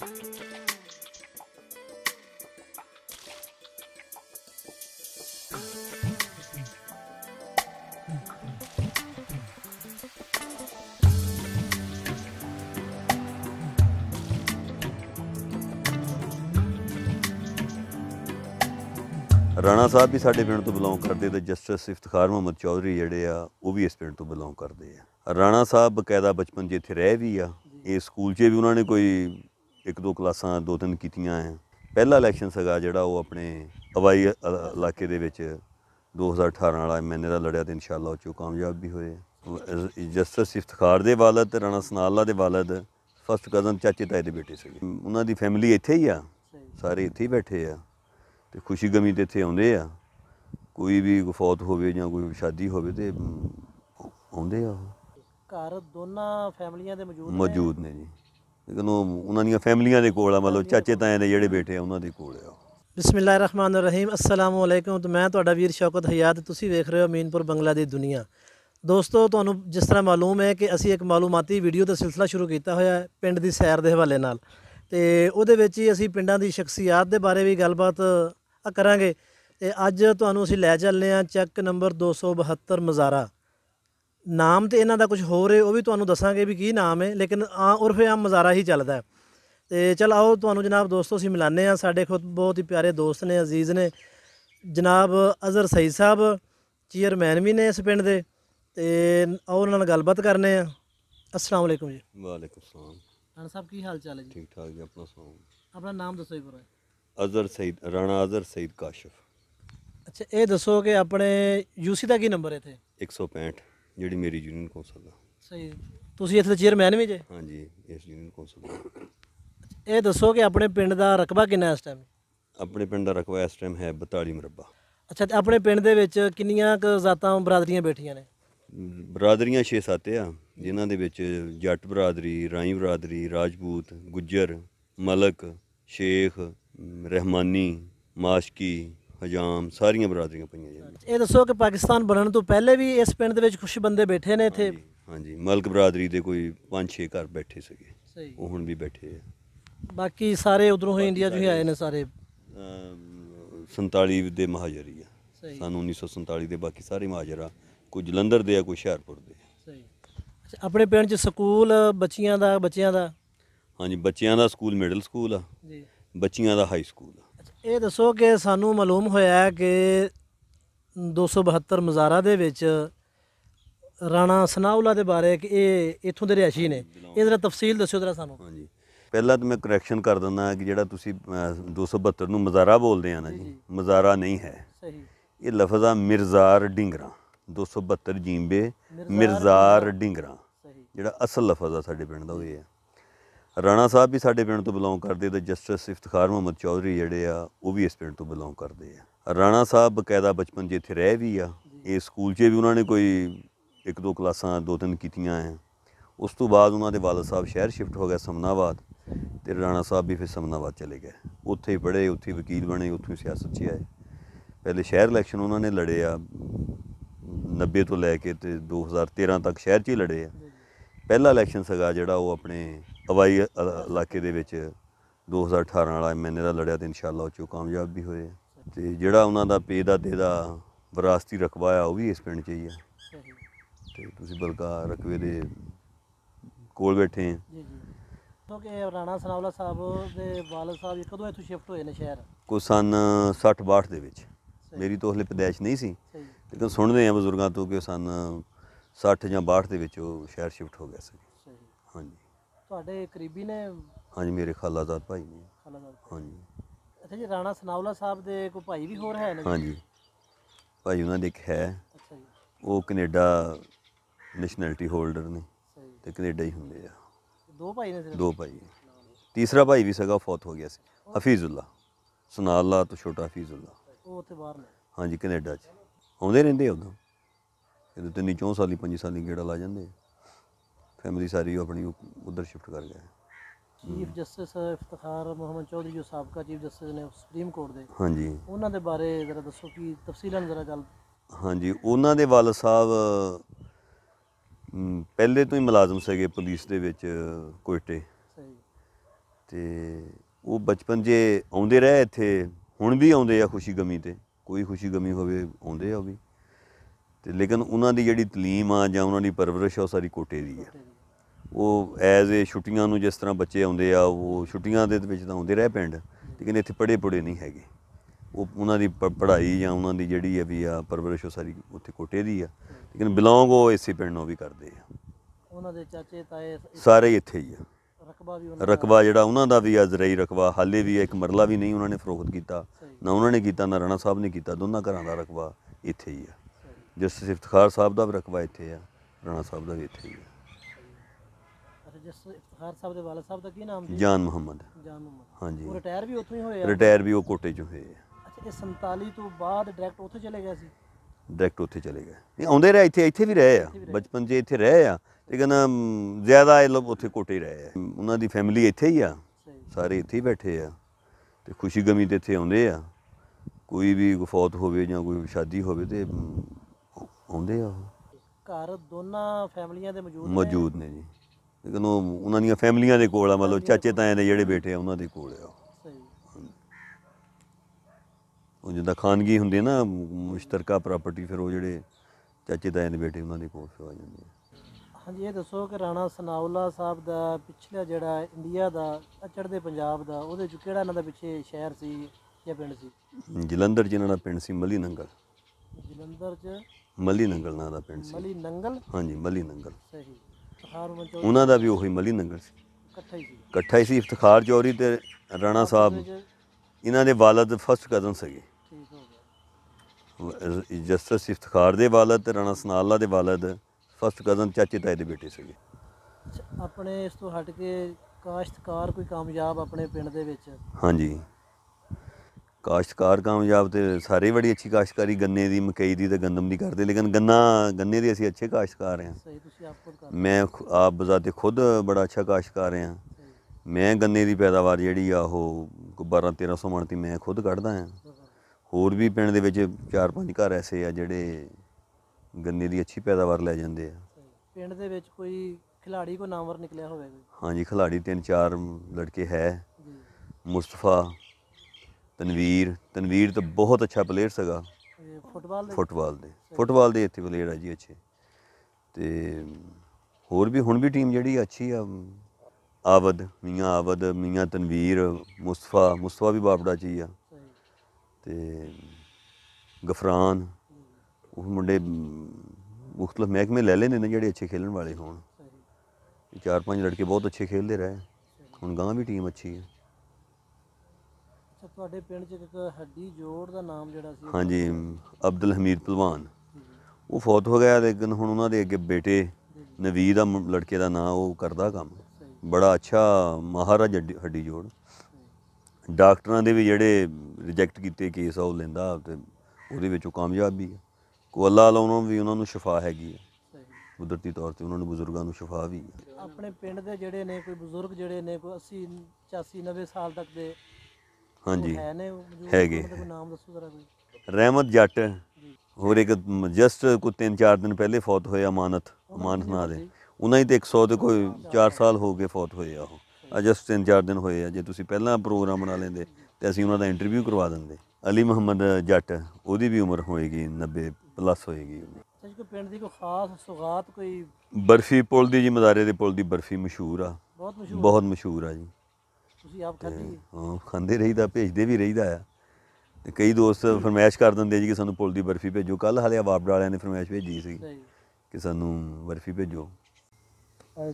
ਰਾਣਾ ਸਾਹਿਬ ਵੀ ਸਾਡੇ ਪਿੰਡ ਤੋਂ ਬਿਲੋਂਗ ਕਰਦੇ ਤੇ ਜਸਟਿਸ ਇਫਤਖਾਰ ਮੁਹੰਮਦ ਚੌਧਰੀ ਜਿਹੜੇ ਆ ਉਹ ਵੀ ਇਸ ਪਿੰਡ ਤੋਂ ਬਿਲੋਂਗ ਕਰਦੇ ਆ ਰਾਣਾ ਸਾਹਿਬ ਬਕਾਇਦਾ ਬਚਪਨ ਜਿੱਥੇ ਰਹਿ ਵੀ ਆ ਇਹ ਸਕੂਲ 'ਚ ਵੀ ਉਹਨਾਂ ਨੇ ਕੋਈ ਇੱਕ ਦੋ ਕਲਾਸਾਂ ਦੋ ਤਿੰਨ ਕੀਤੀਆਂ ਆ ਪਹਿਲਾ ਇਲੈਕਸ਼ਨ ਸਗਾ ਜਿਹੜਾ ਉਹ ਆਪਣੇ ਹਵਾਈ ਇਲਾਕੇ ਦੇ ਵਿੱਚ 2018 ਵਾਲਾ ਐਮਐਨਏ ਦਾ ਲੜਿਆ ਤੇ ਇਨਸ਼ਾਅੱਲਾ ਉਹ ਚੋਂ ਕਾਮਯਾਬ ਵੀ ਹੋਏ ਜਸਟਿਸ ਇਫਤਖਾਰ ਦੇ ਵਾਲਦ ਤੇ ਰਾਣਾ ਸਨਾਲਾ ਦੇ ਵਾਲਦ ਫਸਟ ਕਜ਼ਨ ਚਾਚੇ ਤਾਏ ਦੇ ਬੇਟੇ ਸੀ ਉਹਨਾਂ ਦੀ ਫੈਮਿਲੀ ਇੱਥੇ ਹੀ ਆ ਸਾਰੇ ਇੱਥੇ ਹੀ ਬੈਠੇ ਆ ਤੇ ਖੁਸ਼ੀ ਗਮੀ ਤੇ ਇੱਥੇ ਆਉਂਦੇ ਆ ਕੋਈ ਵੀ ਗਫੌਤ ਹੋਵੇ ਜਾਂ ਕੋਈ ਸ਼ਾਦੀ ਹੋਵੇ ਤੇ ਆਉਂਦੇ ਆ ਘਰ ਦੋਨਾਂ ਫੈਮਲੀਆਂ ਦੇ ਮੌਜੂਦ ਨੇ ਮੌਜੂਦ ਨੇ ਜੀ ਜਦੋਂ ਉਹਨਾਂ ਦੀਆਂ ਫੈਮਲੀਆਂ ਦੇ ਕੋਲ ਆ ਮਤਲਬ ਚਾਚੇ ਤਾਏ ਦੇ ਜਿਹੜੇ ਬੇਟੇ ਆ ਉਹਨਾਂ ਦੇ ਕੋਲ ਆ ਬਿਸਮਿਲ੍ਲਾ ਰਹਿਮਾਨਿਰ ਰਹੀਮ ਅਸਲਾਮੁ ਅਲੈਕੁਮ ਤੇ ਮੈਂ ਤੁਹਾਡਾ ਵੀਰ ਸ਼ੌਕਤ ਹਯਾਤ ਤੁਸੀਂ ਵੇਖ ਰਹੇ ਹੋ ਮੀਨਪੁਰ ਬੰਗਲਾ ਦੀ ਦੁਨੀਆ ਦੋਸਤੋ ਤੁਹਾਨੂੰ ਜਿਸ ਤਰ੍ਹਾਂ ਮਾਲੂਮ ਹੈ ਕਿ ਅਸੀਂ ਇੱਕ ਮਾਲੂਮਾਤੀ ਵੀਡੀਓ ਦਾ ਸਿਲਸਿਲਾ ਸ਼ੁਰੂ ਕੀਤਾ ਹੋਇਆ ਹੈ ਪਿੰਡ ਦੀ ਸੈਰ ਦੇ ਹਵਾਲੇ ਨਾਲ ਤੇ ਉਹਦੇ ਵਿੱਚ ਹੀ ਅਸੀਂ ਪਿੰਡਾਂ ਦੀ ਸ਼ਖਸੀਅਤ ਦੇ ਬਾਰੇ ਵੀ ਗੱਲਬਾਤ ਕਰਾਂਗੇ ਤੇ ਅੱਜ ਤੁਹਾਨੂੰ ਅਸੀਂ ਲੈ ਚੱਲਨੇ ਆ ਚੱਕ ਨੰਬਰ 272 ਮਜ਼ਾਰਾ ਨਾਮ ਤੇ ਇਹਨਾਂ ਦਾ ਕੁਝ ਹੋਰ ਹੈ ਉਹ ਵੀ ਤੁਹਾਨੂੰ ਦੱਸਾਂਗੇ ਵੀ ਕੀ ਨਾਮ ਹੈ ਲੇਕਿਨ ਆ ਉਰਫੇ ਆ ਮਜ਼ਾਰਾ ਹੀ ਚੱਲਦਾ ਤੇ ਚਲ ਆਓ ਤੁਹਾਨੂੰ ਜਨਾਬ ਦੋਸਤੋ ਅਸੀਂ ਮਿਲਾਨੇ ਆ ਸਾਡੇ ਖੁਦ ਬਹੁਤ ਹੀ ਪਿਆਰੇ ਦੋਸਤ ਨੇ ਅਜ਼ੀਜ਼ ਨੇ ਜਨਾਬ ਅਜ਼ਰ ਸਈ ਸਾਹਿਬ ਚੇਅਰਮੈਨ ਵੀ ਨੇ ਇਸ ਪਿੰਡ ਦੇ ਤੇ ਆਓ ਉਹਨਾਂ ਨਾਲ ਗੱਲਬਾਤ ਕਰਨੇ ਆ ਅਸਲਾਮ ਅਲੈਕੁਮ ਜੀ ਵਾਲੇਕੁਮ ਸਲਾਮ ਹਣ ਸਾਹਿਬ ਕੀ ਹਾਲ ਚਾਲ ਹੈ ਜੀ ਠੀਕ ਠਾਕ ਜੀ ਆਪਣਾ ਸੁਣਾਓ ਆਪਣਾ ਨਾਮ ਦੱਸੋ ਜੀ ਪੂਰਾ ਅਜ਼ਰ ਸਈਦ ਰਾਣਾ ਅਜ਼ਰ ਸਈਦ ਕਾਸ਼ਫ ਅੱਛਾ ਇਹ ਦੱਸੋ ਕਿ ਆਪਣੇ ਯੂਸੀ ਦਾ ਕੀ ਨੰਬਰ ਹੈ ਇੱਥੇ 165 ਜਿਹੜੀ ਮੇਰੀ ਯੂਨੀਅਨ ਕੌਂਸਲ ਦਾ ਸਹੀ ਤੁਸੀਂ ਇੱਥੇ ਚੇਅਰਮੈਨ ਵੀ ਜੇ ਹਾਂਜੀ ਇਸ ਯੂਨੀਅਨ ਕੌਂਸਲ ਦਾ ਇਹ ਦੱਸੋ ਕਿ ਆਪਣੇ ਪਿੰਡ ਦਾ ਰਕਬਾ ਕਿੰਨਾ ਇਸ ਟਾਈਮ ਆਪਣੇ ਪਿੰਡ ਦਾ ਰਕਬਾ ਇਸ ਟਾਈਮ ਹੈ 42 ਮਰਬਾ ਅੱਛਾ ਤੇ ਆਪਣੇ ਪਿੰਡ ਦੇ ਵਿੱਚ ਕਿੰਨੀਆਂ ਕੁ ਜ਼ਾਤਾਂ ਬਰਾਦਰੀਆਂ ਬੈਠੀਆਂ ਨੇ ਬਰਾਦਰੀਆਂ 6-7 ਆ ਜਿਨ੍ਹਾਂ ਦੇ ਵਿੱਚ ਜੱਟ ਬਰਾਦਰੀ ਰਾਈ ਬਰਾਦਰੀ ਰਾਜਪੂਤ ਗੁੱਜਰ ਮਲਕ ਸ਼ੇਖ ਰਹਿਮਾਨੀ ਮਾਸ਼ਕੀ ਹਜਾਮ ਸਾਰੀਆਂ ਬਰਾਦਰੀਆਂ ਪਈਆਂ ਜੀ ਇਹ ਦੱਸੋ ਕਿ ਪਾਕਿਸਤਾਨ ਬਣਨ ਤੋਂ ਪਹਿਲੇ ਵੀ ਇਸ ਪਿੰਡ ਦੇ ਵਿੱਚ ਕੁਝ ਬੰਦੇ ਬੈਠੇ ਨੇ ਇੱਥੇ ਹਾਂਜੀ ਮਲਕ ਬਰਾਦਰੀ ਦੇ ਕੋਈ 5-6 ਘਰ ਬੈਠੇ ਸੀਗੇ ਉਹ ਹੁਣ ਵੀ ਬੈਠੇ ਆ ਬਾਕੀ ਸਾਰੇ ਉਧਰੋਂ ਹੀ ਇੰਡੀਆ ਚੋਂ ਹੀ ਆਏ ਨੇ ਸਾਰੇ 47 ਦੇ ਮਹਾਜਰੀ ਆ ਸਾਨੂੰ 1947 ਦੇ ਬਾਕੀ ਸਾਰੇ ਮਹਾਜਰਾ ਕੋਈ ਜਲੰਧਰ ਦੇ ਆ ਕੋਈ ਹੁਸ਼ਿਆਰਪੁਰ ਦੇ ਸਹੀ ਆਪਣੇ ਪਿੰਡ 'ਚ ਸਕੂਲ ਬੱਚੀਆਂ ਦਾ ਬੱਚਿਆਂ ਦਾ ਹਾਂਜੀ ਬੱਚਿਆਂ ਦਾ ਸਕੂਲ ਮਿਡਲ ਸਕੂਲ ਆ ਜੀ ਬੱਚੀਆਂ ਦਾ ਹਾਈ ਸਕੂਲ ਆ ਇਹ ਦੱਸੋ ਕਿ ਸਾਨੂੰ ਮਾਲੂਮ ਹੋਇਆ ਹੈ ਕਿ 272 ਮਜ਼ਾਰਾ ਦੇ ਵਿੱਚ ਰਾਣਾ ਸਨਾਉਲਾ ਦੇ ਬਾਰੇ ਕਿ ਇਹ ਇਥੋਂ ਦੇ ਰਿਆਸ਼ੀ ਨੇ ਇਹ ਜਰਾ ਤਫਸੀਲ ਦੱਸਿਓ ਜਰਾ ਸਾਨੂੰ ਹਾਂਜੀ ਪਹਿਲਾਂ ਤਾਂ ਮੈਂ ਕਰੈਕਸ਼ਨ ਕਰ ਦਿੰਦਾ ਕਿ ਜਿਹੜਾ ਤੁਸੀਂ 272 ਨੂੰ ਮਜ਼ਾਰਾ ਬੋਲਦੇ ਆ ਨਾ ਜੀ ਮਜ਼ਾਰਾ ਨਹੀਂ ਹੈ ਸਹੀ ਇਹ ਲਫ਼ਜ਼ ਆ ਮਿਰਜ਼ਾਰ ਡਿੰਗਰਾ 272 ਜੀਂਬੇ ਮਿਰਜ਼ਾਰ ਡਿੰਗਰਾ ਜਿਹੜਾ ਅਸਲ ਲਫ਼ਜ਼ ਆ ਸਾਡੇ ਪਿੰਡ ਦਾ ਉਹ ਇਹ ਹੈ ਰਾਣਾ ਸਾਹਿਬ ਵੀ ਸਾਡੇ ਪਿੰਡ ਤੋਂ ਬਿਲੋਂਗ ਕਰਦੇ ਤੇ ਜਸਟਿਸ ਇਫਤਖਾਰ ਮੁਹੰਮਦ ਚੌਧਰੀ ਜਿਹੜੇ ਆ ਉਹ ਵੀ ਇਸ ਪਿੰਡ ਤੋਂ ਬਿਲੋਂਗ ਕਰਦੇ ਆ ਰਾਣਾ ਸਾਹਿਬ ਕਾਇਦਾ ਬਚਪਨ ਜਿੱਥੇ ਇੱਥੇ ਰਹਿ ਵੀ ਆ ਇਹ ਸਕੂਲ 'ਚ ਵੀ ਉਹਨਾਂ ਨੇ ਕੋਈ ਇੱਕ ਦੋ ਕਲਾਸਾਂ ਦੋ ਤਿੰਨ ਕੀਤੀਆਂ ਆ ਉਸ ਤੋਂ ਬਾਅਦ ਉਹਨਾਂ ਦੇ ਵਾਲਦ ਸਾਹਿਬ ਸ਼ਹਿਰ ਸ਼ਿਫਟ ਹੋ ਗਿਆ ਸਮਨਾਬਾਦ ਤੇ ਰਾਣਾ ਸਾਹਿਬ ਵੀ ਫਿਰ ਸਮਨਾਬਾਦ ਚਲੇ ਗਏ ਉੱਥੇ ਹੀ ਪੜ੍ਹੇ ਉੱਥੇ ਵਕੀਲ ਬਣੇ ਉੱਥੇ ਸਿਆਸਤ 'ਚ ਆਏ ਪਹਿਲੇ ਸ਼ਹਿਰ ਇਲੈਕਸ਼ਨ ਉਹਨਾਂ ਨੇ ਲੜੇ ਆ 90 ਤੋਂ ਲੈ ਕੇ ਤੇ 2013 ਤੱਕ ਸ਼ਹਿਰ 'ਚ ਹੀ ਲੜੇ ਆ ਪਹਿਲਾ ਇਲੈਕਸ਼ਨ ਸਗਾ ਜਿਹੜਾ ਉਹ ਆਪਣੇ ਹਵਾਈ ਇਲਾਕੇ ਦੇ ਵਿੱਚ 2018 ਵਾਲਾ ਐਮਐਨਏ ਦਾ ਲੜਿਆ ਤੇ ਇਨਸ਼ਾਅੱਲਾ ਉਹ ਚੋਂ ਕਾਮਯਾਬ ਵੀ ਹੋਏ ਤੇ ਜਿਹੜਾ ਉਹਨਾਂ ਦਾ ਪੇ ਦਾ ਦੇ ਦਾ ਵਿਰਾਸਤੀ ਰਕਬਾ ਆ ਉਹ ਵੀ ਇਸ ਪਿੰਡ 'ਚ ਹੀ ਆ ਤੇ ਤੁਸੀਂ ਬਲਕਾ ਰਕਵੇ ਦੇ ਕੋਲ ਬੈਠੇ ਆ ਜੀ ਜੀ ਕਿਉਂਕਿ ਰਾਣਾ ਸਨਾਵਲਾ ਸਾਹਿਬ ਦੇ ਵਾਲਦ ਸਾਹਿਬ ਕਦੋਂ ਇੱਥੋਂ ਸ਼ਿਫਟ ਹੋਏ ਨੇ ਸ਼ਹਿਰ ਕੋ ਸਨ 60 62 ਦੇ ਵਿੱਚ ਮੇਰੀ ਤੋਂ ਹਲੇ ਪਦੈਸ਼ ਨਹੀਂ ਸੀ ਲੇਕਿਨ ਸੁਣਦੇ ਆ ਬਜ਼ੁਰਗਾਂ ਤੋਂ ਕਿ ਸਨ 60 ਜਾਂ 62 ਦੇ ਵਿੱਚ ਉਹ ਸ਼ਹਿਰ ਸ਼ਿਫਟ ਹੋ ਗਿਆ ਸੀ ਤੁਹਾਡੇ ਕਰੀਬੀ ਨੇ ਹਾਂਜੀ ਮੇਰੇ ਖਾਲਾਜ਼ਾਦ ਭਾਈ ਨੇ ਖਾਲਾਜ਼ਾਦ ਹਾਂਜੀ ਅੱਛਾ ਜੀ ਰਾਣਾ ਸਨਾਉਲਾ ਸਾਹਿਬ ਦੇ ਕੋਈ ਭਾਈ ਵੀ ਹੋਰ ਹੈ ਨੇ ਹਾਂਜੀ ਭਾਈ ਉਹਨਾਂ ਦੇ ਇੱਕ ਹੈ ਅੱਛਾ ਉਹ ਕੈਨੇਡਾ ਨੈਸ਼ਨੈਲਿਟੀ ਹੋਲਡਰ ਨੇ ਸਹੀ ਤੇ ਕੈਨੇਡਾ ਹੀ ਹੁੰਦੇ ਆ ਦੋ ਭਾਈ ਨੇ ਸਿਰਫ ਦੋ ਭਾਈ ਤੀਸਰਾ ਭਾਈ ਵੀ ਸਗਾ ਫੌਤ ਹੋ ਗਿਆ ਸੀ ਹਫੀਜ਼ੁੱਲਾ ਸਨਾਉਲਾ ਤੋਂ ਛੋਟਾ ਹਫੀਜ਼ੁੱਲਾ ਉਹ ਉੱਥੇ ਬਾਹਰ ਨੇ ਹਾਂਜੀ ਕੈਨੇਡਾ 'ਚ ਆਉਂਦੇ ਰਹਿੰਦੇ ਆ ਉਦੋਂ ਤੇ ਨਹੀਂ 4 ਸਾਲੀ 5 ਸਾਲੀ ਗੇੜਾ ਲਾ ਜਾਂਦੇ ਆ ਫੈਮਿਲੀ ਸਾਰੀ ਆਪਣੀ ਉਧਰ ਸ਼ਿਫਟ ਕਰ ਗਿਆ ਚੀਫ ਜਸਟਿਸ ਇਫਤਖਾਰ ਮੁਹੰਮਦ ਚੌਧਰੀ ਜੋ ਸਾਬਕਾ ਚੀਫ ਜਸਟਿਸ ਨੇ ਸੁਪਰੀਮ ਕੋਰਟ ਦੇ ਹਾਂਜੀ ਉਹਨਾਂ ਦੇ ਬਾਰੇ ਜ਼ਰਾ ਦੱਸੋ ਕਿ ਤਫਸੀਲਾਂ ਜ਼ਰਾ ਗੱਲ ਹਾਂਜੀ ਉਹਨਾਂ ਦੇ ਵਾਲ ਸਾਹਿਬ ਪਹਿਲੇ ਤੋਂ ਹੀ ਮੁਲਾਜ਼ਮ ਸੀਗੇ ਪੁਲਿਸ ਦੇ ਵਿੱਚ ਕੋਇਟੇ ਸਹੀ ਤੇ ਉਹ ਬਚਪਨ ਜੇ ਆਉਂਦੇ ਰਹੇ ਇੱਥੇ ਹੁਣ ਵੀ ਆਉਂਦੇ ਆ ਖੁਸ਼ੀ ਗਮੀ ਤੇ ਕੋਈ ਖੁਸ਼ੀ ਗਮੀ ਹੋਵੇ ਆਉਂਦੇ ਆ ਉਹ ਵੀ ਤੇ ਲੇਕਿਨ ਉਹਨਾਂ ਦੀ ਜਿਹੜੀ تعلیم ਆ ਜਾਂ ਉਹਨਾਂ ਦੀ ਪਰਵਰਿਸ਼ ਆ ਉਹ ਸਾਰੀ ਕੋਟੇ ਦੀ ਆ ਉਹ ਐਜ਼ ਏ ਛੁੱਟੀਆਂ ਨੂੰ ਜਿਸ ਤਰ੍ਹਾਂ ਬੱਚੇ ਆਉਂਦੇ ਆ ਉਹ ਛੁੱਟੀਆਂ ਦੇ ਵਿੱਚ ਤਾਂ ਆਉਂਦੇ ਰਹਿ ਪਿੰਡ ਲੇਕਿਨ ਇੱਥੇ ਪੜੇ ਪੜੇ ਨਹੀਂ ਹੈਗੇ ਉਹ ਉਹਨਾਂ ਦੀ ਪੜ੍ਹਾਈ ਜਾਂ ਉਹਨਾਂ ਦੀ ਜਿਹੜੀ ਹੈ ਵੀ ਆ ਪਰਵਰਿਸ਼ ਉਹ ਸਾਰੀ ਉੱਥੇ ਕੋਟੇ ਦੀ ਆ ਲੇਕਿਨ ਬਿਲੋਂਗ ਉਹ ਇਸੇ ਪਿੰਡ ਨੂੰ ਵੀ ਕਰਦੇ ਆ ਉਹਨਾਂ ਦੇ ਚਾਚੇ ਤਾਏ ਸਾਰੇ ਇੱਥੇ ਹੀ ਆ ਰਕਬਾ ਵੀ ਉਹਨਾਂ ਦਾ ਰਕਬਾ ਜਿਹੜਾ ਉਹਨਾਂ ਦਾ ਵੀ ਅਜ਼ਰਈ ਰਕਬਾ ਹਾਲੇ ਵੀ ਇੱਕ ਮਰਲਾ ਵੀ ਨਹੀਂ ਉਹਨਾਂ ਨੇ ਫਰੋਖਤ ਕੀਤਾ ਨਾ ਉਹਨਾਂ ਨੇ ਕੀਤਾ ਨਾ ਰਾਣਾ ਸਾਹਿਬ ਨੇ ਕੀਤਾ ਦੋਨਾਂ ਘਰਾਂ ਦਾ ਰਕਬਾ ਇੱਥੇ ਹੀ ਆ ਜਿਸ ਇਫਤਖਾਰ ਸਾਹਿਬ ਦਾ ਵੀ ਰਕਬਾ ਇੱਥੇ ਆ ਰਾਣਾ ਸਾਹਿਬ ਦਾ ਵੀ ਇੱਥੇ ਹੀ ਆ ਜਿਸ ਸਾਹਿਬ ਦੇ ਵਾਲਦ ਸਾਹਿਬ ਦਾ ਕੀ ਨਾਮ ਜੀ ਜਾਨ ਮੁਹੰਮਦ ਜਾਨ ਮੁਹੰਮਦ ਹਾਂਜੀ ਉਹ ਰਿਟਾਇਰ ਵੀ ਉੱਥੋਂ ਹੀ ਹੋਏ ਆ ਰਿਟਾਇਰ ਵੀ ਉਹ ਕੋਟੇ ਚੋਂ ਹੋਏ ਆ ਅੱਛਾ ਇਹ 47 ਤੋਂ ਬਾਅਦ ਡਾਇਰੈਕਟ ਉੱਥੇ ਚਲੇ ਗਿਆ ਸੀ ਡਾਇਰੈਕਟ ਉੱਥੇ ਚਲੇ ਗਏ ਨਹੀਂ ਆਉਂਦੇ ਰਹੇ ਇੱਥੇ ਇੱਥੇ ਵੀ ਰਹੇ ਆ ਬਚਪਨ ਜੇ ਇੱਥੇ ਰਹੇ ਆ ਲੇਕਿਨ ਜ਼ਿਆਦਾ ਇਹ ਲੋਕ ਉੱਥੇ ਕੋਟੇ ਰਹੇ ਆ ਉਹਨਾਂ ਦੀ ਫੈਮਿਲੀ ਇੱਥੇ ਹੀ ਆ ਸਾਰੇ ਇੱਥੇ ਹੀ ਬੈਠੇ ਆ ਤੇ ਖੁਸ਼ੀ ਗਮੀ ਤੇ ਇੱਥੇ ਆਉਂਦੇ ਆ ਕੋਈ ਵੀ ਗਫੌਤ ਹੋਵੇ ਜਾਂ ਕੋਈ ਸ਼ਾਦੀ ਹੋਵੇ ਤੇ ਆਉਂਦੇ ਆ ਉਹ ਘਰ ਦੋਨਾਂ ਫੈਮਲੀਆਂ ਦੇ ਮੌਜੂਦ ਨੇ ਮੌਜੂਦ ਨੇ ਜੀ ਲੇਕਿਨ ਉਹ ਉਹਨਾਂ ਦੀਆਂ ਫੈਮਲੀਆਂ ਦੇ ਕੋਲ ਆ ਮਤਲਬ ਚਾਚੇ ਤਾਏ ਦੇ ਜਿਹੜੇ ਬੇਟੇ ਆ ਉਹਨਾਂ ਦੇ ਕੋਲ ਆ ਉਹ ਜਿੰਦਾ ਖਾਨਗੀ ਹੁੰਦੀ ਨਾ ਮੁਸ਼ਤਰਕਾ ਪ੍ਰਾਪਰਟੀ ਫਿਰ ਉਹ ਜਿਹੜੇ ਚਾਚੇ ਤਾਏ ਦੇ ਬੇਟੇ ਉਹਨਾਂ ਦੇ ਕੋਲ ਆ ਜਾਂਦੀ ਹੈ ਹਾਂਜੀ ਇਹ ਦੱਸੋ ਕਿ ਰਾਣਾ ਸਨਾਉਲਾ ਸਾਹਿਬ ਦਾ ਪਿਛਲਾ ਜਿਹੜਾ ਇੰਡੀਆ ਦਾ ਅਚੜਦੇ ਪੰਜਾਬ ਦਾ ਉਹਦੇ ਚ ਕਿਹੜਾ ਇਹਨਾਂ ਦਾ ਪਿੱਛੇ ਸ਼ਹਿਰ ਸੀ ਜਾਂ ਪਿੰਡ ਸੀ ਜਲੰਧਰ ਜਿਹਨਾਂ ਦਾ ਪਿੰਡ ਸੀ ਮਲੀ ਨੰਗਲ ਜਲੰਧਰ ਚ ਮਲੀ ਨੰਗਲ ਨਾਂ ਦਾ ਪਿੰਡ ਸੀ ਮਲੀ ਨੰਗਲ ਹਾਂਜੀ ਮਲੀ ਨੰਗਲ ਸਹੀ ਉਹਨਾਂ ਦਾ ਵੀ ਉਹੀ ਮਲੀ ਨੰਗਰ ਸੀ ਇਕੱਠਾ ਹੀ ਸੀ ਇਕੱਠਾ ਹੀ ਸੀ ਇਫਤਖਾਰ ਚੌਰੀ ਤੇ ਰਾਣਾ ਸਾਹਿਬ ਇਹਨਾਂ ਦੇ ਵਾਲਦ ਫਸਟ ਕਜ਼ਨ ਸੀਗੇ ਜਸਟਿਸ ਇਫਤਖਾਰ ਦੇ ਵਾਲਦ ਤੇ ਰਾਣਾ ਸਨਾਲਾ ਦੇ ਵਾਲਦ ਫਸਟ ਕਜ਼ਨ ਚਾਚੇ ਤਾਏ ਦੇ ਬੇਟੇ ਸੀਗੇ ਆਪਣੇ ਇਸ ਤੋਂ ਹਟ ਕੇ ਕਾਸ਼ਤਕਾਰ ਕੋਈ ਕਾਮਯਾਬ ਆਪਣੇ ਪਿੰਡ ਦੇ ਵਿੱਚ ਹਾਂਜੀ ਕਾਸ਼ਤਕਾਰ ਕਾਮਯਾਬ ਤੇ ਸਾਰੇ ਬੜੀ ਅੱਛੀ ਕਾਸ਼ਤਕਾਰੀ ਗੰਨੇ ਦੀ ਮਕਈ ਦੀ ਤੇ ਗੰਦਮ ਦੀ ਕਰਦੇ ਲੇਕਿਨ ਗੰਨਾ ਗੰਨੇ ਦੇ ਅਸੀਂ ਅੱਛੇ ਕਾਸ਼ਤਕਾਰ ਹਾਂ ਮੈਂ ਆਪ ਬਜ਼ਾਤੇ ਖੁਦ ਬੜਾ ਅੱਛਾ ਕਾਸ਼ਤਕਾਰ ਹਾਂ ਮੈਂ ਗੰਨੇ ਦੀ ਪੈਦਾਵਾਰ ਜਿਹੜੀ ਆ ਉਹ 12 1300 ਮਣ ਦੀ ਮੈਂ ਖੁਦ ਕੱਢਦਾ ਹਾਂ ਹੋਰ ਵੀ ਪਿੰਡ ਦੇ ਵਿੱਚ ਚਾਰ ਪੰਜ ਘਰ ਐਸੇ ਆ ਜਿਹੜੇ ਗੰਨੇ ਦੀ ਅੱਛੀ ਪੈਦਾਵਾਰ ਲੈ ਜਾਂਦੇ ਆ ਪਿੰਡ ਦੇ ਵਿੱਚ ਕੋਈ ਖਿਲਾੜੀ ਕੋ ਨਾਮਵਰ ਨਿਕਲਿਆ ਹੋਵੇ ਹਾਂਜੀ ਖਿਲਾੜੀ ਤਿੰਨ ਚਾਰ ਲੜਕੇ ਹੈ ਮੁਸਤਫਾ ਤਨਵੀਰ ਤਨਵੀਰ ਤਾਂ ਬਹੁਤ ਅੱਛਾ ਪਲੇਅਰ ਸੀਗਾ ਫੁੱਟਬਾਲ ਦੇ ਫੁੱਟਬਾਲ ਦੇ ਫੁੱਟਬਾਲ ਦੇ ਇੱਥੇ ਪਲੇਅਰ ਆ ਜੀ ਅੱਛੇ ਤੇ ਹੋਰ ਵੀ ਹੁਣ ਵੀ ਟੀਮ ਜਿਹੜੀ ਅੱਛੀ ਆ ਆਵਦ ਮੀਆਂ ਆਵਦ ਮੀਆਂ ਤਨਵੀਰ ਮੁਸਫਾ ਮੁਸਫਾ ਵੀ ਬਾਪੜਾ ਚ ਹੀ ਆ ਤੇ ਗਫਰਾਨ ਉਹ ਮੁੰਡੇ ਮੁਖਤਲਫ ਮਹਿਕਮੇ ਲੈ ਲੈਂਦੇ ਨੇ ਜਿਹੜੇ ਅੱਛੇ ਖੇਲਣ ਵਾਲੇ ਹੋਣ ਚਾਰ ਪੰਜ ਲੜਕੇ ਬਹੁਤ ਅੱਛੇ ਖੇਲਦੇ ਰਹੇ ਹੁਣ ਗਾਂ ਵੀ ਟੀਮ ਅੱਛੀ ਹੈ ਤੁਹਾਡੇ ਪਿੰਡ 'ਚ ਇੱਕ ਹੱਡੀ ਜੋੜ ਦਾ ਨਾਮ ਜਿਹੜਾ ਸੀ ਹਾਂਜੀ ਅਬਦੁਲ ਹਮੀਦ ਪਹਿਲਵਾਨ ਉਹ ਫੌਤ ਹੋ ਗਿਆ ਲੇਕਿਨ ਹੁਣ ਉਹਨਾਂ ਦੇ ਅੱਗੇ ਬੇਟੇ ਨਵੀਦ ਦਾ ਲੜਕੇ ਦਾ ਨਾਂ ਉਹ ਕਰਦਾ ਕੰਮ ਬੜਾ ਅੱਛਾ ਮਹਾਰਾਜ ਹੱਡੀ ਜੋੜ ਡਾਕਟਰਾਂ ਦੇ ਵੀ ਜਿਹੜੇ ਰਿਜੈਕਟ ਕੀਤੇ ਕੇਸ ਆ ਉਹ ਲੈਂਦਾ ਤੇ ਉਹਦੇ ਵਿੱਚ ਉਹ ਕਾਮਯਾਬ ਵੀ ਹੈ ਕੋ ਅੱਲਾ ਉਹਨਾਂ ਵੀ ਉਹਨਾਂ ਨੂੰ ਸ਼ਿਫਾ ਹੈਗੀ ਹੈ ਕੁਦਰਤੀ ਤੌਰ ਤੇ ਉਹਨਾਂ ਨੂੰ ਬਜ਼ੁਰਗਾਂ ਨੂੰ ਸ਼ਿਫਾ ਵੀ ਆਪਣੇ ਪਿੰਡ ਦੇ ਜਿਹੜੇ ਨੇ ਕੋਈ ਬਜ਼ੁਰਗ ਜਿਹੜੇ ਨੇ ਕੋਈ 80 85 90 ਸਾਲ ਤੱਕ ਦੇ ਹਾਂਜੀ ਹੈਗੇ। ਨਾਮ ਦੱਸੋ ਜ਼ਰਾ ਕੋਈ ਰਹਿਮਤ ਜੱਟ ਹੋਰ ਇੱਕ ਜਸਟ ਕੋਈ 3-4 ਦਿਨ ਪਹਿਲੇ ਫੌਤ ਹੋਇਆ ਅਮਾਨਤ ਅਮਾਨਤ ਨਾਂ ਦੇ ਉਹਨਾਂ ਹੀ ਤੇ 100 ਤੇ ਕੋਈ 4 ਸਾਲ ਹੋ ਗਏ ਫੌਤ ਹੋਏ ਆ ਉਹ ਜਸਟ 3-4 ਦਿਨ ਹੋਏ ਆ ਜੇ ਤੁਸੀਂ ਪਹਿਲਾਂ ਪ੍ਰੋਗਰਾਮ ਬਣਾ ਲੈਂਦੇ ਤੇ ਅਸੀਂ ਉਹਨਾਂ ਦਾ ਇੰਟਰਵਿਊ ਕਰਵਾ ਦਿੰਦੇ ਅਲੀ ਮੁਹੰਮਦ ਜੱਟ ਉਹਦੀ ਵੀ ਉਮਰ ਹੋਏਗੀ 90 ਪਲੱਸ ਹੋਏਗੀ ਅੱਛਾ ਜੀ ਪਿੰਡ ਦੀ ਕੋਈ ਖਾਸ ਸੁਗਾਤ ਕੋਈ ਬਰਫੀ ਪੁਲ ਦੀ ਜੀ ਮਦਾਰੇ ਦੇ ਪੁਲ ਦੀ ਬਰਫੀ ਮਸ਼ਹੂਰ ਆ ਬਹੁਤ ਮਸ਼ਹੂਰ ਬਹੁਤ ਮਸ਼ਹੂਰ ਆ ਜੀ ਤੁਸੀਂ ਆਪ ਖਾਂਦੇ ਹਾਂ ਖਾਂਦੇ ਰਹੀਦਾ ਭੇਜਦੇ ਵੀ ਰਹੀਦਾ ਆ ਤੇ ਕਈ ਦੋਸਤ ਫਰਮਾਇਸ਼ ਕਰ ਦਿੰਦੇ ਜੀ ਕਿ ਸਾਨੂੰ ਪੁੱਲ ਦੀ ਬਰਫੀ ਭੇਜੋ ਕੱਲ ਹਲੇ ਆਵਾਬੜਾ ਵਾਲਿਆਂ ਨੇ ਫਰਮਾਇਸ਼ ਭੇਜੀ ਸੀ ਕਿ ਸਾਨੂੰ ਬਰਫੀ ਭੇਜੋ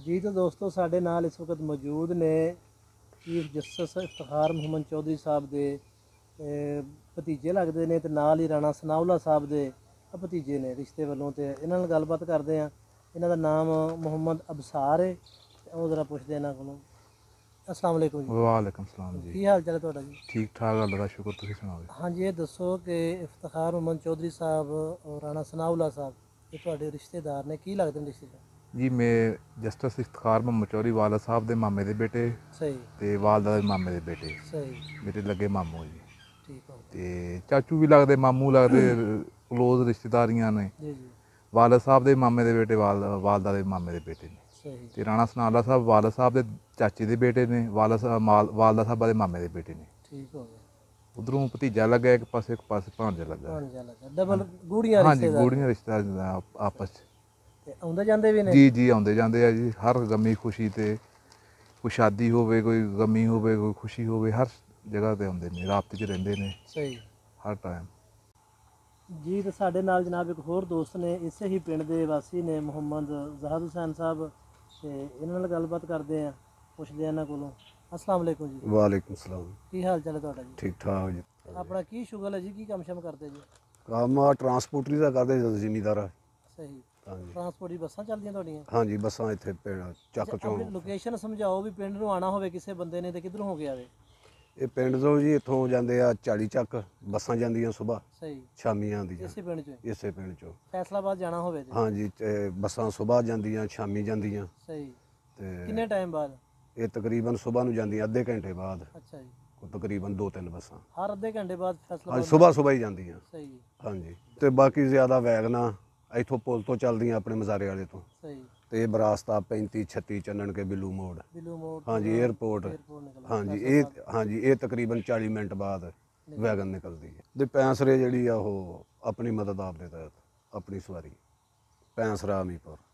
ਜੀ ਤਾਂ ਦੋਸਤੋ ਸਾਡੇ ਨਾਲ ਇਸ ਵਕਤ ਮੌਜੂਦ ਨੇ ਚੀਫ ਜਸਟਿਸ ਇਫਤਖਾਰ ਮੁਹੰਮਦ ਚੌਧਰੀ ਸਾਹਿਬ ਦੇ ਭਤੀਜੇ ਲੱਗਦੇ ਨੇ ਤੇ ਨਾਲ ਹੀ ਰਾਣਾ ਸਨਾਉਲਾ ਸਾਹਿਬ ਦੇ ਭਤੀਜੇ ਨੇ ਰਿਸ਼ਤੇ ਵੱਲੋਂ ਤੇ ਇਹਨਾਂ ਨਾਲ ਗੱਲਬਾਤ ਕਰਦੇ ਆ ਇਹਨਾਂ ਦਾ ਨਾਮ ਮੁਹੰਮਦ ਅਬਸਾਰ ਹੈ ਉਹ ਜ਼ਰਾ ਪੁੱਛਦੇ ਇਹਨਾਂ ਕੋਲੋਂ ਅਸਲਾਮ ਅਲੈਕੁਮ ਜੀ ਵਾਲੇਕਮ ਸਲਾਮ ਜੀ ਕੀ ਹਾਲ ਚਾਲ ਹੈ ਤੁਹਾਡਾ ਜੀ ਠੀਕ ਠਾਕ ਅੱਲਾ ਦਾ ਸ਼ੁਕਰ ਤੁਸੀਂ ਸੁਣਾਓ ਹਾਂਜੀ ਇਹ ਦੱਸੋ ਕਿ ਇਫਤਖਾਰ ਉਮਨ ਚੌਧਰੀ ਸਾਹਿਬ ਔਰ ਰਾਣਾ ਸਨਾਉਲਾ ਸਾਹਿਬ ਇਹ ਤੁਹਾਡੇ ਰਿਸ਼ਤੇਦਾਰ ਨੇ ਕੀ ਲੱਗਦੇ ਨੇ ਰਿਸ਼ਤੇਦਾਰ ਜੀ ਮੈਂ ਜਸਟਿਸ ਇਫਤਖਾਰ ਚੌਧਰੀ ਵਾਲਾ ਸਾਹਿਬ ਦੇ ਮਾਮੇ ਦੇ ਬੇਟੇ ਸਹੀ ਤੇ ਵਾਲਦਾ ਦੇ ਮਾਮੇ ਦੇ ਬੇਟੇ ਸਹੀ ਮੇਰੇ ਲੱਗੇ ਮਾਮੂ ਜੀ ਠੀਕ ਹੋ ਤੇ ਚਾਚੂ ਵੀ ਲੱਗਦੇ ਮਾਮੂ ਲੱਗਦੇ ਕਲੋਜ਼ ਰਿਸ਼ਤੇਦਾਰੀਆਂ ਨੇ ਜੀ ਜੀ ਵਾਲਦ ਸਾਹਿਬ ਦੇ ਮਾਮੇ ਦੇ ਬੇਟੇ ਵਾਲਦਾ ਦੇ ਮਾਮੇ ਦੇ ਬੇਟੇ ਨੇ ਤੇ ਰਾਣਾ ਸਨਾਲਾ ਸਾਹਿਬ ਵਾਲਾ ਸਾਹਿਬ ਦੇ ਚਾਚੇ ਦੇ ਬੇਟੇ ਨੇ ਵਾਲਾ ਸਾਹਿਬ ਵਾਲਦਾ ਸਾਹਿਬ ਦੇ ਮਾਮੇ ਦੇ ਬੇਟੇ ਨੇ ਠੀਕ ਹੋ ਗਿਆ ਉਧਰੋਂ ਭਤੀਜਾ ਲੱਗਾ ਇੱਕ ਪਾਸੇ ਇੱਕ ਪਾਸੇ ਭਾਂਜਾ ਲੱਗਾ ਭਾਂਜਾ ਲੱਗਾ ਡਬਲ ਗੂੜੀਆਂ ਰਿਸ਼ਤੇਦਾਰ ਹਾਂਜੀ ਗੂੜੀਆਂ ਰਿਸ਼ਤੇਦਾਰ ਆਪਸ ਤੇ ਆਉਂਦੇ ਜਾਂਦੇ ਵੀ ਨੇ ਜੀ ਜੀ ਆਉਂਦੇ ਜਾਂਦੇ ਆ ਜੀ ਹਰ ਗਮੀ ਖੁਸ਼ੀ ਤੇ ਕੋਈ ਸ਼ਾਦੀ ਹੋਵੇ ਕੋਈ ਗਮੀ ਹੋਵੇ ਕੋਈ ਖੁਸ਼ੀ ਹੋਵੇ ਹਰ ਜਗ੍ਹਾ ਤੇ ਆਉਂਦੇ ਨੇ ਰਾਬਤੇ 'ਚ ਰਹਿੰਦੇ ਨੇ ਸਹੀ ਹਰ ਟਾਈਮ ਜੀ ਤੇ ਸਾਡੇ ਨਾਲ ਜਨਾਬ ਇੱਕ ਹੋਰ ਦੋਸਤ ਨੇ ਇਸੇ ਹੀ ਪਿੰਡ ਦੇ ਵਾਸੀ ਨੇ ਮੁਹੰਮਦ ਜ਼ਾਹਦ ਹੁਸੈਨ ਸਾਹਿਬ ਤੇ ਇਹਨਾਂ ਨਾਲ ਗੱਲਬਾਤ ਕਰਦੇ ਆ ਪੁੱਛਦੇ ਆ ਇਹਨਾਂ ਕੋਲੋਂ ਅਸਲਾਮ ਅਲੈਕੁਮ ਜੀ ਵਾਲੇਕੁਮ ਸਲਾਮ ਕੀ ਹਾਲ ਚਾਲ ਹੈ ਤੁਹਾਡਾ ਜੀ ਠੀਕ ਠਾਕ ਜੀ ਆਪਣਾ ਕੀ ਸ਼ੁਗਲ ਹੈ ਜੀ ਕੀ ਕੰਮ ਸ਼ਮ ਕਰਦੇ ਜੀ ਕੰਮ ਆ ਟਰਾਂਸਪੋਰਟਰੀ ਦਾ ਕਰਦੇ ਜੀ ਜ਼ਿਮੀਦਾਰ ਸਹੀ ਹਾਂਜੀ ਟਰਾਂਸਪੋਰਟ ਦੀ ਬੱਸਾਂ ਚੱਲਦੀਆਂ ਤੁਹਾਡੀਆਂ ਹਾਂਜੀ ਬੱਸਾਂ ਇੱਥੇ ਪਿੰਡ ਚੱਕ ਚੋਂ ਲੋਕੇਸ਼ਨ ਸਮਝਾਓ ਵੀ ਪਿੰਡ ਨੂੰ ਆਣਾ ਹੋਵੇ ਕਿਸੇ ਬੰਦੇ ਨੇ ਤੇ ਕਿੱਧਰੋਂ ਹੋ ਗਿਆ ਵੇ ਇਹ ਪਿੰਡ ਤੋਂ ਜੀ ਇੱਥੋਂ ਜਾਂਦੇ ਆ 40 ਚੱਕ ਬੱਸਾਂ ਜਾਂਦੀਆਂ ਸਵੇਰ ਸਹੀ ਸ਼ਾਮੀ ਆਉਂਦੀਆਂ ਇਸੇ ਪਿੰਡ ਚੋਂ ਇਸੇ ਪਿੰਡ ਚੋਂ ਫੈਸਲਾਬਾਦ ਜਾਣਾ ਹੋਵੇ ਤੇ ਹਾਂਜੀ ਤੇ ਬੱਸਾਂ ਸਵੇਰ ਜਾਂਦੀਆਂ ਸ਼ਾਮੀ ਜਾਂਦੀਆਂ ਸਹੀ ਤੇ ਕਿੰਨੇ ਟਾਈਮ ਬਾਅਦ ਇਹ ਤਕਰੀਬਨ ਸਵੇਰ ਨੂੰ ਜਾਂਦੀਆਂ ਅੱਧੇ ਘੰਟੇ ਬਾਅਦ ਅੱਛਾ ਜੀ ਕੋਈ ਤਕਰੀਬਨ 2-3 ਬੱਸਾਂ ਹਰ ਅੱਧੇ ਘੰਟੇ ਬਾਅਦ ਹਾਂਜੀ ਫੈਸਲਾਬਾਦ ਸਵੇਰ ਸਵੇਰ ਹੀ ਜਾਂਦੀਆਂ ਸਹੀ ਜੀ ਹਾਂਜੀ ਤੇ ਬਾਕੀ ਜ਼ਿਆਦਾ ਵੈਗਨਾ ਇੱਥੋਂ ਪੁਲ ਤੋਂ ਚੱਲਦੀਆਂ ਆਪਣੇ ਮਜ਼ਾਰੇ ਵਾਲੇ ਤੋਂ ਸਹੀ ਤੇ ਬਰਾਸਤਾ 35 36 ਚੰਨਣ ਕੇ ਬਿਲੂ ਮੋੜ ਬਿਲੂ ਮੋੜ ਹਾਂਜੀ 에어ਪੋਰਟ ਹਾਂਜੀ ਇਹ ਹਾਂਜੀ ਇਹ ਤਕਰੀਬਨ 40 ਮਿੰਟ ਬਾਅਦ ਵੈਗਨ ਨਿਕਲਦੀ ਹੈ ਤੇ ਪੈਂਸਰੇ ਜਿਹੜੀ ਆ ਉਹ ਆਪਣੀ ਮਦਦ ਆਪ ਦੇ ਤਹਿਤ ਆਪਣੀ ਸਵਾਰੀ ਪੈਂਸਰਾ ਅਮੀਪੁਰ